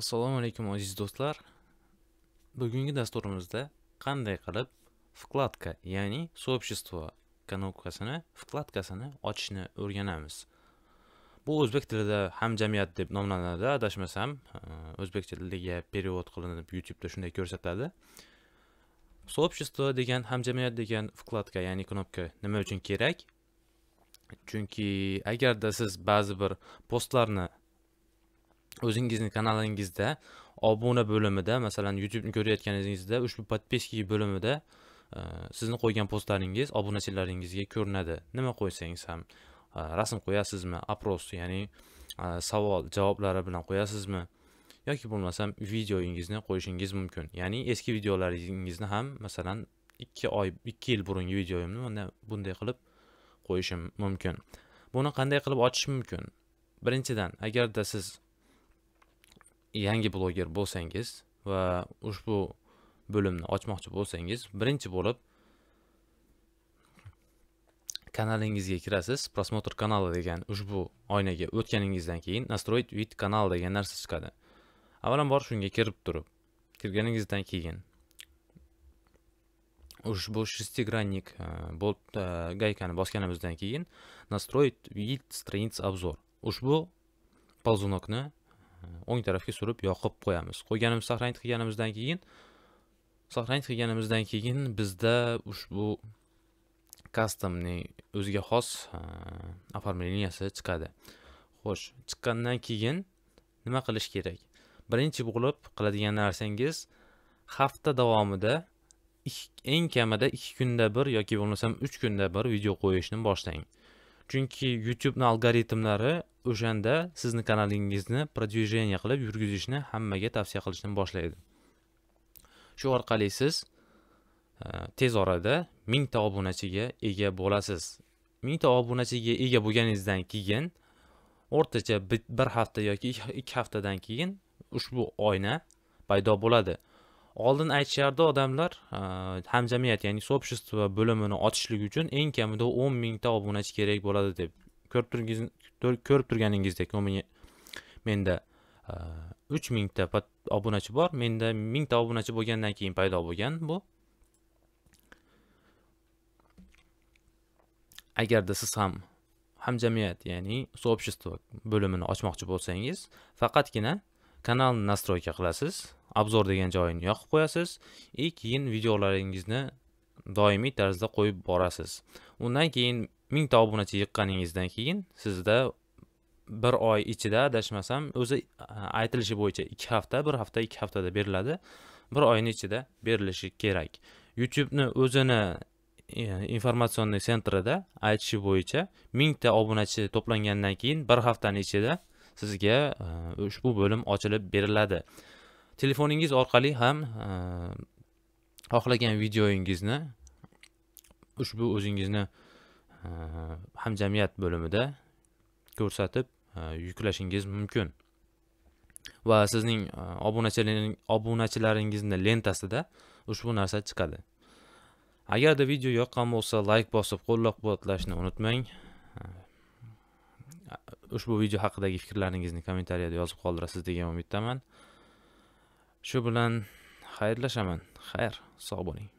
assalomu alaykum aziz do'stlar bugungi dasturimizda qanday qilib вкладка ya'ni сообщество kanopkasini вкладкасini ochishni o'rganamiz bu o'zbek tilida hamjamiyat deb nomlanadi adashmasam e, o'zbek tiliga перевод qilinib youtubeda shunday ko'rsatadi сообщество degan hamjamiyat degan вкладка ya'ni knopka nima uchun kerak chunki agarda siz ba'zi bir postlarni o'zingizni kanalingizda obuna bo'limida masalan youtubeni ko'rayotganingizda ushbu подписки bo'limida e, sizni qo'ygan postlaringiz obunachilaringizga ko'rinadi nima qo'ysangiz ham e, rasm qo'yasizmi опрос ya'ni e, savol javoblari bilan qo'yasizmi yoki bo'lmasam videoingizni qo'yishingiz mumkin ya'ni eski videolaringizni ham masalan ikki oy ikki yil burungi videoyimni mana bunday qilib qo'yishim mumkin buni qanday qilib ochish mumkin birinchidan agarda siz yangi bloger bo'lsangiz va ushbu bo'limni ochmoqchi bo'lsangiz birinchi bo'lib kanalingizga kirasiz просмотр канала degan ushbu oynaga o'tganingizdan keyin настроить вид канал degan narsa chiqadi avvalambor shunga kirib turib kirganingizdan keyin ushbu шестигранник e, bo'lib e, gaykani bosganimizdan keyin настроить вид страниц обзор ushbu ползунокni o'ng tarafga surib yoqib qo'yamiz qo'yganimiz сохранить qilganimizdan keyin сохранить qilganimizdan keyin bizda ushbu kastomning o'ziga xos оформленияsi chiqadi xo'sh chiqqandan keyin nima qilish kerak birinchi bo'lib qiladigan narsangiz hafta davomida eng kamida ikki kunda bir yoki bo'lmasam uch kunda bir video qo'yishni boshlang chunki youtubeni algoritmlari o'shanda sizni kanalingizni продвижение qilib yurgizishni hammaga tavsiya qilishni boshlaydi shu orqali siz e, tez orada mingta obunachiga ega bo'lasiz mingta obunachiga ega bo'lganingizdan keyin o'rtacha bir hafta yoki ikki haftadan keyin ushbu oyna paydo bo'ladi oldin aytishardi odamlar hamjamiyat ya'ni сообщество bo'limini ochishlik uchun eng kamida o'n mingta obunachi kerak bo'ladi deb ko'rib turganingizdek menda uch mingta obunachi bor menda mingta obunachi bo'lgandan keyin paydo bo'lgan bu agarda siz ham hamjamiyat ya'ni сообщество bo'limini ochmoqchi bo'lsangiz faqatgina kanalni настройка qilasiz obzor degan joyini yoqib qo'yasiz и keyin videolaringizni doimiy tarzda qo'yib borasiz undan keyin mingta obunachi yiqqaningizdan keyin sizda bir oy ichida adashmasam o'zi aytilishi bo'yicha ikki hafta bir hafta ikki haftada beriladi bir oyni ichida berilishi kerak youtubeni o'zini e, informatsionniy sentrida aytishi bo'yicha mingta obunachi to'plangandan keyin bir haftani ichida sizga e, ushbu bo'lim ochilib beriladi telefoningiz orqali ham e, xohlagan videoyingizni ushbu o'zingizni e, hamjamiyat bo'limida ko'rsatib e, yuklashingiz mumkin va sizning obunachilaringizni lentasida ushbu narsa chiqadi agarda video yoqqan bo'lsa layk bosib qo'llab quvvatlashni unutmang ushbu video haqidagi fikrlaringizni kommentariyada yozib qoldirasiz degan umiddaman shu bilan xayrlashaman xayr sog' bo'ling